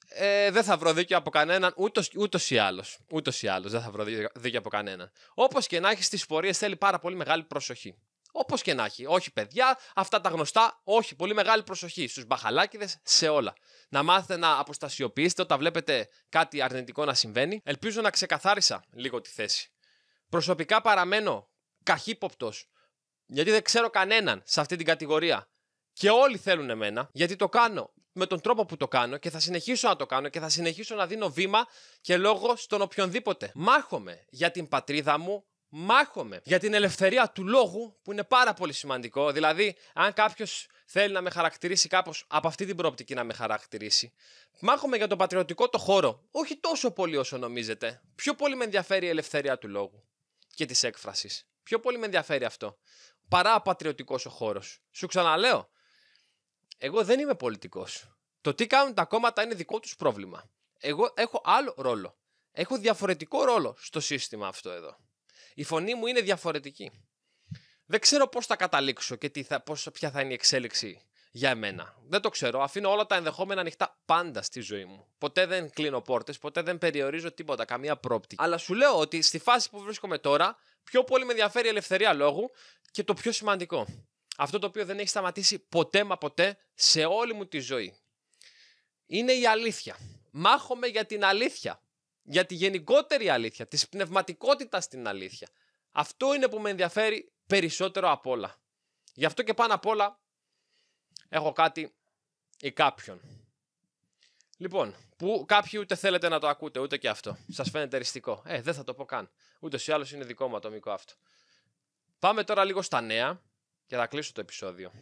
ε, δεν θα βρω δίκιο από κανέναν ούτως ή άλλως. Ούτως ή άλλως δεν θα βρω δίκιο από κανέναν. Όπως και να έχεις, τις πορείες θέλει πάρα πολύ μεγάλη προσοχή. Όπως και να έχει. Όχι, παιδιά, αυτά τα γνωστά. Όχι, πολύ μεγάλη προσοχή στους μπαχαλάκιδε σε όλα. Να μάθετε να αποστασιοποιήσετε όταν βλέπετε κάτι αρνητικό να συμβαίνει. Ελπίζω να ξεκαθάρισα λίγο τη θέση. Προσωπικά παραμένω καχύποπτος, γιατί δεν ξέρω κανέναν σε αυτή την κατηγορία. Και όλοι θέλουν εμένα, γιατί το κάνω με τον τρόπο που το κάνω και θα συνεχίσω να το κάνω και θα συνεχίσω να δίνω βήμα και λόγο στον οποιονδήποτε. Μάχομαι για την πατρίδα μου μάχομαι για την ελευθερία του λόγου που είναι πάρα πολύ σημαντικό. Δηλαδή, αν κάποιος θέλει να με χαρακτηρίσει κάπως από αυτή την προοπτική να με χαρακτηρίσει, μάχομαι για τον πατριωτικό το χώρο. Όχι τόσο πολύ όσο νομίζετε. Πιο πολύ με ενδιαφέρει η ελευθερία του λόγου και της έκφρασης. Πιο πολύ με ενδιαφέρει αυτό. Παρά πατριωτικός ο χώρος. Σου ξαναλέω. Εγώ δεν είμαι πολιτικός. Το τι κάνουν τα κόμματα είναι δικό τους πρόβλημα. Εγώ έχω άλλο ρόλο. Έχω διαφορετικό ρόλο στο σύστημα αυτό εδώ. Η φωνή μου είναι διαφορετική. Δεν ξέρω πώς θα καταλήξω και τι θα, πώς, ποια θα είναι η εξέλιξη για εμένα. Δεν το ξέρω. Αφήνω όλα τα ενδεχόμενα ανοιχτά πάντα στη ζωή μου. Ποτέ δεν κλείνω πόρτες, ποτέ δεν περιορίζω τίποτα, καμία πρόπτικη. Αλλά σου λέω ότι στη φάση που βρίσκομαι τώρα, πιο πολύ με ενδιαφέρει η ελευθερία λόγου και το πιο σημαντικό. Αυτό το οποίο δεν έχει σταματήσει ποτέ μα ποτέ σε όλη μου τη ζωή. Είναι η αλήθεια. Μάχομαι για την αλήθεια για τη γενικότερη αλήθεια, της πνευματικότητας στην αλήθεια. Αυτό είναι που με ενδιαφέρει περισσότερο απ' όλα. Γι' αυτό και πάνω απ' όλα έχω κάτι ή κάποιον. Λοιπόν, που κάποιοι ούτε θέλετε να το ακούτε, ούτε και αυτό. Σας φαίνεται ριστικό. Ε, δεν θα το πω καν. Ούτε ή είναι δικό μου ατομικό αυτό. Πάμε τώρα λίγο στα νέα και θα κλείσω το επεισόδιο.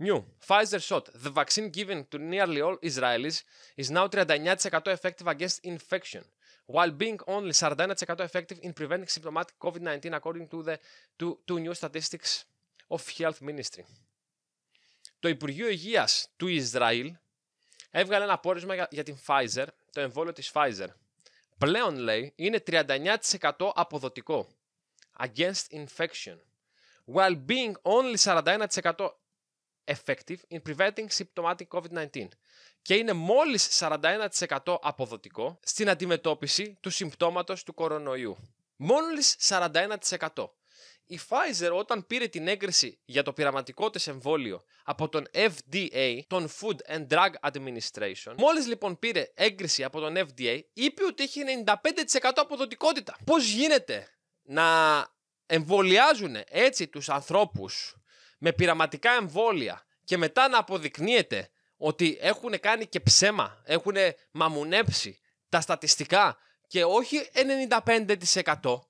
New. Pfizer shot. The vaccine given to nearly all Israelis is now 39% effective against infection, while being only 41% effective in preventing symptomatic COVID-19 according to the to, to new statistics of Health Ministry. Το Υπουργείο Υγείας του Ισραήλ έβγαλε ένα πόρισμα για, για την Pfizer, το εμβόλιο της Pfizer. Πλέον, λέει, είναι 39% αποδοτικό against infection, while being only 41% effective in preventing symptomatic COVID-19 και είναι μόλις 41% αποδοτικό στην αντιμετώπιση του συμπτώματος του κορονοϊού. Μόλις 41%. Η Pfizer όταν πήρε την έγκριση για το πειραματικό της εμβόλιο από τον FDA, τον Food and Drug Administration, μόλις λοιπόν πήρε έγκριση από τον FDA, είπε ότι έχει 95% αποδοτικότητα. Πώς γίνεται να εμβολιάζουν έτσι τους ανθρώπους με πειραματικά εμβόλια και μετά να αποδεικνύεται ότι έχουν κάνει και ψέμα, έχουν μαμουνέψει τα στατιστικά και όχι 95%, 41%.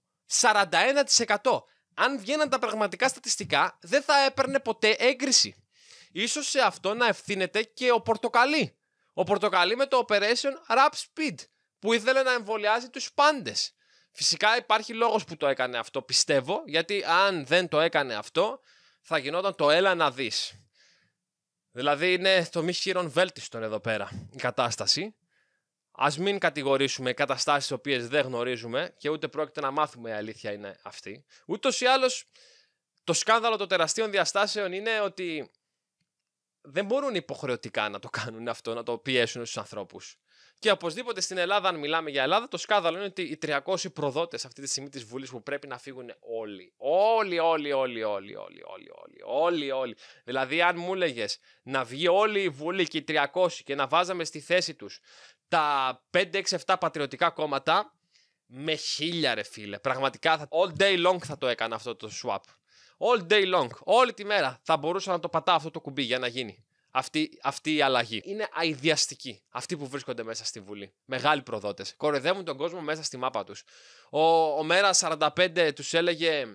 Αν βγαίναν τα πραγματικά στατιστικά, δεν θα έπαιρνε ποτέ έγκριση. Ίσως σε αυτό να ευθύνεται και ο Πορτοκαλί. Ο Πορτοκαλί με το Operation Rap Speed, που ήθελε να εμβολιάζει τους πάντες. Φυσικά υπάρχει λόγος που το έκανε αυτό, πιστεύω, γιατί αν δεν το έκανε αυτό, θα γινόταν το έλα να δεις. Δηλαδή είναι το μη χείρον βέλτιστον εδώ πέρα η κατάσταση. Ας μην κατηγορήσουμε καταστάσεις τι οποίες δεν γνωρίζουμε και ούτε πρόκειται να μάθουμε η αλήθεια είναι αυτή. Ούτως ή άλλως, το σκάνδαλο των τεραστίων διαστάσεων είναι ότι δεν μπορούν υποχρεωτικά να το κάνουν αυτό, να το πιέσουν στους ανθρώπους. Και οπωσδήποτε στην Ελλάδα, αν μιλάμε για Ελλάδα, το σκάνδαλο είναι ότι οι 300 προδότες αυτή τη στιγμή της Βουλής που πρέπει να φύγουν όλοι. Όλοι, όλοι, όλοι, όλοι, όλοι, όλοι, όλοι, όλοι, όλοι. Δηλαδή, αν μου έλεγε να βγει όλη η Βουλή και οι 300 και να βάζαμε στη θέση τους τα 5, 6, 7 πατριωτικά κόμματα, με χίλια ρε φίλε. Πραγματικά, all day long θα το έκανα αυτό το swap. All day long, όλη τη μέρα θα μπορούσα να το πατάω αυτό το κουμπί για να γίνει αυτή, αυτή η αλλαγή. Είναι αειδιαστική. Αυτοί που βρίσκονται μέσα στη Βουλή. Μεγάλοι προδότες. Κοροϊδεύουν τον κόσμο μέσα στη μάπα τους. Ο, ο Μέρα 45 τους έλεγε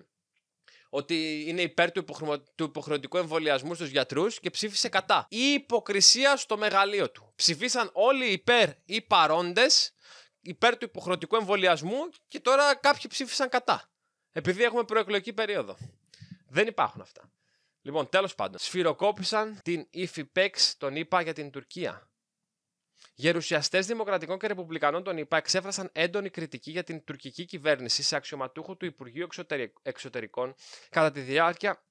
ότι είναι υπέρ του, υποχρεω... υποχρεωτικού εμβολιασμού στους γιατρούς και ψήφισε κατά. Η υποκρισία στο μεγαλείο του. Ψηφίσαν όλοι υπέρ ή παρόντες υπέρ του υποχρεωτικού εμβολιασμού και τώρα κάποιοι ψήφισαν κατά. Επειδή έχουμε προεκλογική περίοδο. Δεν υπάρχουν αυτά. Λοιπόν, τέλος πάντων, σφυροκόπησαν την ΙΦΙΠΕΞ, τον ΙΠΑ για την Τουρκία. Γερουσιαστές Δημοκρατικών και Ρεπουμπλικανών των ΗΠΑ εξέφρασαν έντονη κριτική για την τουρκική κυβέρνηση σε αξιωματούχο του Υπουργείου Εξωτερικών κατά τη διάρκεια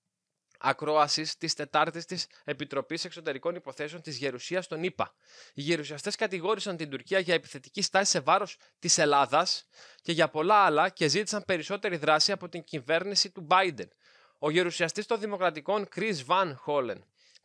ακρόασης της Τετάρτης της Επιτροπής Εξωτερικών Υποθέσεων της Γερουσίας των ΗΠΑ. Οι γερουσιαστές κατηγόρησαν την Τουρκία για επιθετική στάση σε βάρος της Ελλάδας και για πολλά άλλα και ζήτησαν περισσότερη δράση από την κυβέρνηση του Biden. Ο γερουσιαστής των Δημοκρατικών Chris Van Hollen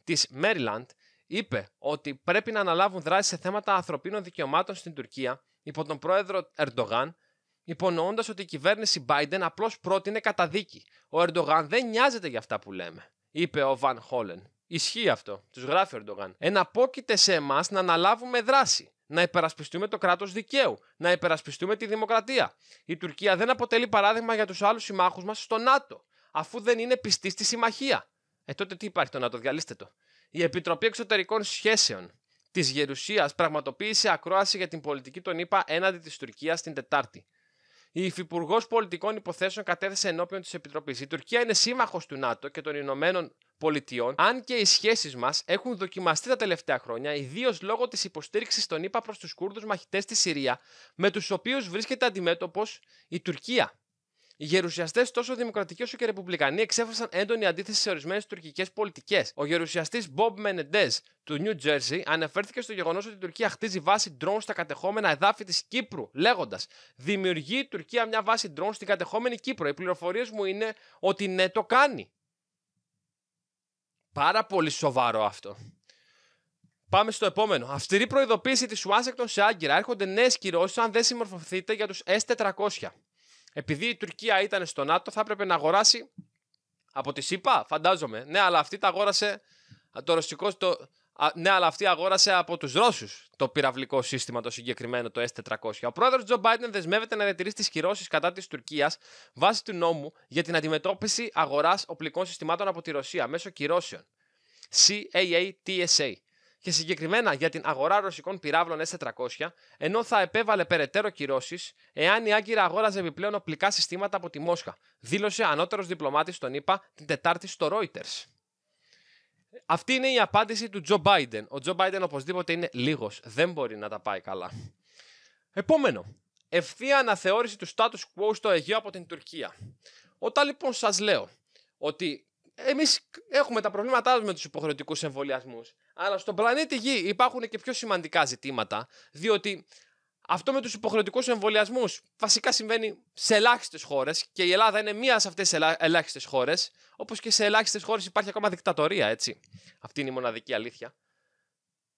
της Maryland είπε ότι πρέπει να αναλάβουν δράση σε θέματα ανθρωπίνων δικαιωμάτων στην Τουρκία υπό τον πρόεδρο Ερντογάν, υπονοώντας ότι η κυβέρνηση Biden απλώς πρότεινε καταδίκη. Ο Ερντογάν δεν νοιάζεται για αυτά που λέμε, είπε ο Βαν Χόλεν. Ισχύει αυτό, τους γράφει ο Ερντογάν. Εναπόκειται σε εμάς να αναλάβουμε δράση. Να υπερασπιστούμε το κράτος δικαίου. Να υπερασπιστούμε τη δημοκρατία. Η Τουρκία δεν αποτελεί παράδειγμα για τους άλλους συμμάχους μας στο ΝΑΤΟ αφού δεν είναι πιστής στη συμμαχία. Ε, τότε τι υπάρχει το να το διαλύσετε το. Η Επιτροπή Εξωτερικών Σχέσεων της Γερουσίας πραγματοποίησε ακρόαση για την πολιτική των ΗΠΑ έναντι της Τουρκίας την Τετάρτη. Η Υφυπουργός Πολιτικών Υποθέσεων κατέθεσε ενώπιον της Επιτροπής. Η Τουρκία είναι σύμμαχος του ΝΑΤΟ και των Ηνωμένων Πολιτειών, αν και οι σχέσεις μας έχουν δοκιμαστεί τα τελευταία χρόνια, ιδίως λόγω της υποστήριξης των ΗΠΑ προς τους Κούρδους μαχητές στη Συρία, με τους οποίους βρίσκεται αντιμέτωπος η Τουρκία. Οι γερουσιαστές, τόσο δημοκρατικοί όσο και ρεπουμπλικανοί, εξέφρασαν έντονη αντίθεση σε ορισμένες τουρκικές πολιτικές. Ο γερουσιαστής Μπομπ Menendez του New Jersey αναφέρθηκε στο γεγονός ότι η Τουρκία χτίζει βάση ντρόν στα κατεχόμενα εδάφη της Κύπρου, λέγοντας Δημιουργεί η Τουρκία μια βάση ντρόν στην κατεχόμενη Κύπρο. Οι πληροφορίες μου είναι ότι ναι, το κάνει. Πάρα πολύ σοβαρό αυτό. Πάμε στο επόμενο. Αυστηρή προειδοποίηση της Ουάσιγκτον σε Άγκυρα. Έρχονται νέες κυρώσεις αν δεν συμμορφωθείτε για τους S400 επειδή η Τουρκία ήταν στο ΝΑΤΟ, θα έπρεπε να αγοράσει από τη ΣΥΠΑ, φαντάζομαι. Ναι, αλλά αυτή τα αγόρασε το ρωσικό. Το... Ναι, αλλά αυτή αγόρασε από τους Ρώσους το πυραυλικό σύστημα το συγκεκριμένο, το S400. Ο πρόεδρος Τζο Μπάιντεν δεσμεύεται να διατηρήσει τις κυρώσεις κατά της Τουρκίας βάσει του νόμου για την αντιμετώπιση αγοράς οπλικών συστημάτων από τη Ρωσία μέσω κυρώσεων. CAATSA και συγκεκριμένα για την αγορά ρωσικών πυράβλων S400, ενώ θα επέβαλε περαιτέρω κυρώσεις εάν η Άγκυρα αγόραζε επιπλέον οπλικά συστήματα από τη Μόσχα, δήλωσε ανώτερος διπλωμάτης στον ΗΠΑ την Τετάρτη στο Reuters. Αυτή είναι η απάντηση του Τζο Μπάιντεν. Ο Τζο Μπάιντεν οπωσδήποτε είναι λίγος. Δεν μπορεί να τα πάει καλά. Επόμενο. Ευθεία αναθεώρηση του status quo στο Αιγαίο από την Τουρκία. Όταν λοιπόν σας λέω ότι εμείς έχουμε τα προβλήματά μας με τους υποχρεωτικούς εμβολιασμούς, αλλά στον πλανήτη Γη υπάρχουν και πιο σημαντικά ζητήματα, διότι αυτό με τους υποχρεωτικούς εμβολιασμούς βασικά συμβαίνει σε ελάχιστες χώρες και η Ελλάδα είναι μία σε αυτές τις ελάχιστες χώρες. Όπως και σε ελάχιστες χώρες υπάρχει ακόμα δικτατορία, έτσι. Αυτή είναι η μοναδική αλήθεια.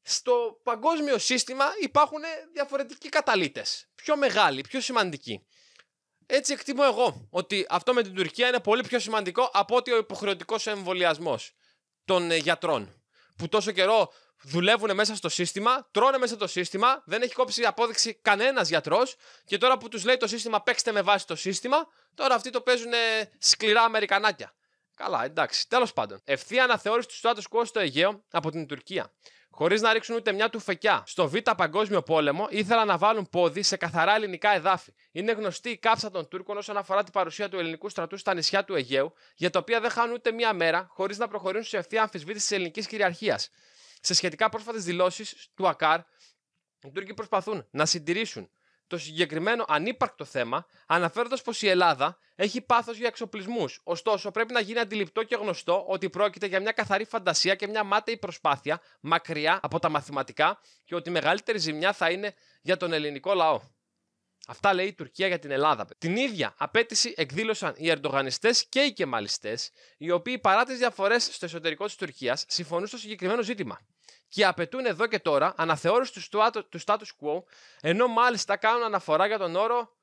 Στο παγκόσμιο σύστημα υπάρχουν διαφορετικοί καταλήτες. Πιο μεγάλοι, πιο σημαντικοί. Έτσι εκτιμώ εγώ ότι αυτό με την Τουρκία είναι πολύ πιο σημαντικό από ότι ο υποχρεωτικός εμβολιασμός των ε, γιατρών που τόσο καιρό δουλεύουν μέσα στο σύστημα, τρώνε μέσα το σύστημα, δεν έχει κόψει απόδειξη κανένας γιατρός και τώρα που τους λέει το σύστημα παίξτε με βάση το σύστημα, τώρα αυτοί το παίζουν σκληρά Αμερικανάκια. Καλά, εντάξει. Τέλος πάντων, ευθεία αναθεώρηση του status quo στο Αιγαίο από την Τουρκία χωρίς να ρίξουν ούτε μια τουφεκιά. Στο Β' Παγκόσμιο Πόλεμο ήθελαν να βάλουν πόδι σε καθαρά ελληνικά εδάφη. Είναι γνωστή η κάψα των Τούρκων όσον αφορά την παρουσία του ελληνικού στρατού στα νησιά του Αιγαίου, για τα οποία δεν χάνουν ούτε μια μέρα χωρίς να προχωρήσουν σε ευθεία αμφισβήτηση της ελληνικής κυριαρχίας. Σε σχετικά πρόσφατες δηλώσεις του ΑΚΑΡ, οι Τούρκοι προσπαθούν να συντηρήσουν το συγκεκριμένο ανύπαρκτο θέμα, αναφέροντας πως η Ελλάδα έχει πάθος για εξοπλισμούς. Ωστόσο, πρέπει να γίνει αντιληπτό και γνωστό ότι πρόκειται για μια καθαρή φαντασία και μια μάταιη προσπάθεια μακριά από τα μαθηματικά και ότι η μεγαλύτερη ζημιά θα είναι για τον ελληνικό λαό. Αυτά λέει η Τουρκία για την Ελλάδα. Την ίδια απέτηση εκδήλωσαν οι Ερντογανιστές και οι Κεμαλιστές, οι οποίοι παρά τις διαφορές στο εσωτερικό της Τουρκίας συμφωνούν στο συγκεκριμένο ζήτημα και απαιτούν εδώ και τώρα αναθεώρηση του, status quo, ενώ μάλιστα κάνουν αναφορά για τον όρο.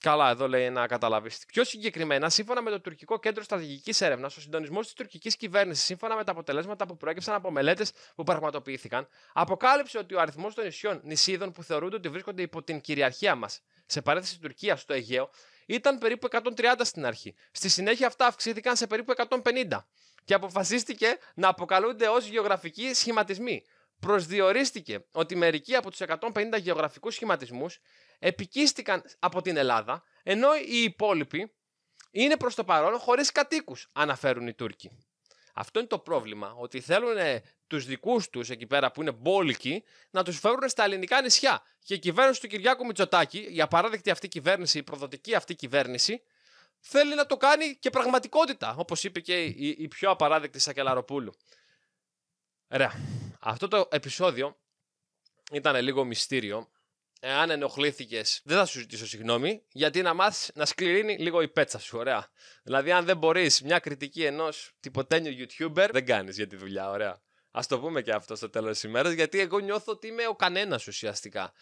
Καλά, εδώ λέει να καταλάβει. Πιο συγκεκριμένα, σύμφωνα με το τουρκικό κέντρο στρατηγικής έρευνας, ο συντονισμός της τουρκικής κυβέρνησης, σύμφωνα με τα αποτελέσματα που προέκυψαν από μελέτες που πραγματοποιήθηκαν, αποκάλυψε ότι ο αριθμός των νησιών νησίδων που θεωρούνται ότι βρίσκονται υπό την κυριαρχία μας, σε παρένθεση Τουρκία, στο Αιγαίο, ήταν περίπου 130 στην αρχή. Στη συνέχεια αυτά αυξήθηκαν σε περίπου 150 και αποφασίστηκε να αποκαλούνται ως γεωγραφικοί σχηματισμοί. Προσδιορίστηκε ότι μερικοί από τους 150 γεωγραφικούς σχηματισμούς επικίστηκαν από την Ελλάδα, ενώ οι υπόλοιποι είναι προς το παρόν χωρίς κατοίκους, αναφέρουν οι Τούρκοι. Αυτό είναι το πρόβλημα, ότι θέλουν ε, τους δικούς τους εκεί πέρα που είναι μπόλικοι να τους φέρουν στα ελληνικά νησιά. Και η κυβέρνηση του Κυριάκου Μητσοτάκη, η απαράδεκτη αυτή κυβέρνηση, η προδοτική αυτή κυβέρνηση, θέλει να το κάνει και πραγματικότητα, όπως είπε και η, η πιο απαράδεκτη Σακελαροπούλου. Ωραία. Αυτό το επεισόδιο ήταν λίγο μυστήριο. Εάν ενοχλήθηκες, δεν θα σου ζητήσω συγγνώμη, γιατί να μάθεις να σκληρύνει λίγο η πέτσα σου. Ωραία. Δηλαδή, αν δεν μπορείς μια κριτική ενός τυποτένιου YouTuber, δεν κάνεις για τη δουλειά. Ωραία. Ας το πούμε και αυτό στο τέλος της ημέρας, γιατί εγώ νιώθω ότι είμαι ο κανένας ουσιαστικά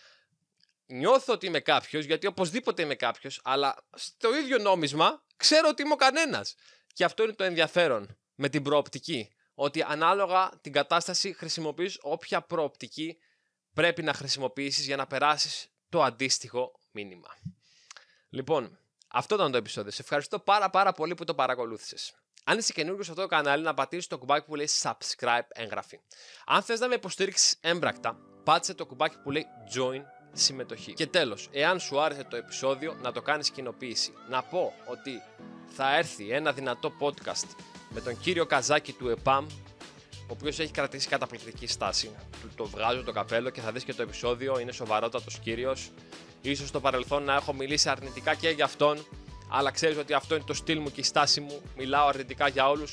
νιώθω ότι είμαι κάποιος, γιατί οπωσδήποτε είμαι κάποιος, αλλά στο ίδιο νόμισμα ξέρω ότι είμαι ο κανένας. Και αυτό είναι το ενδιαφέρον με την προοπτική. Ότι ανάλογα την κατάσταση χρησιμοποιείς όποια προοπτική πρέπει να χρησιμοποιήσεις για να περάσεις το αντίστοιχο μήνυμα. Λοιπόν, αυτό ήταν το επεισόδιο. Σε ευχαριστώ πάρα πάρα πολύ που το παρακολούθησες. Αν είσαι καινούριο σε αυτό το κανάλι, να πατήσεις το κουμπάκι που λέει subscribe εγγραφή. Αν θες να με υποστήριξει έμπρακτα, πάτσε το κουμπάκι που λέει join συμμετοχή. Και τέλος, εάν σου άρεσε το επεισόδιο, να το κάνεις κοινοποίηση. Να πω ότι θα έρθει ένα δυνατό podcast με τον κύριο Καζάκη του ΕΠΑΜ, ο οποίος έχει κρατήσει καταπληκτική στάση. Του το βγάζω το καπέλο και θα δεις και το επεισόδιο, είναι σοβαρότατος κύριος. Ίσως στο παρελθόν να έχω μιλήσει αρνητικά και για αυτόν, αλλά ξέρεις ότι αυτό είναι το στυλ μου και η στάση μου, μιλάω αρνητικά για όλους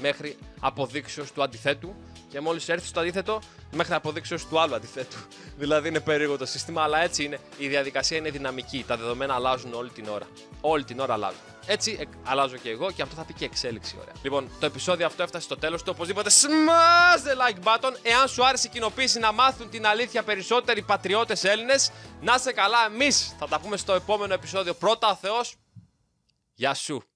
μέχρι αποδείξεως του αντιθέτου και μόλις έρθει στο αντίθετο, μέχρι να αποδείξει ως του άλλου αντιθέτου. δηλαδή είναι περίεργο το σύστημα, αλλά έτσι είναι. Η διαδικασία είναι δυναμική. Τα δεδομένα αλλάζουν όλη την ώρα. Όλη την ώρα αλλάζουν. Έτσι ε, αλλάζω και εγώ και αυτό θα πει και εξέλιξη. Ωραία. Λοιπόν, το επεισόδιο αυτό έφτασε στο τέλος του. Οπωσδήποτε, smash the like button. Εάν σου άρεσε η κοινοποίηση να μάθουν την αλήθεια περισσότεροι πατριώτες Έλληνες, να σε καλά. Εμείς θα τα πούμε στο επόμενο επεισόδιο. Πρώτα Θεός. Γεια σου.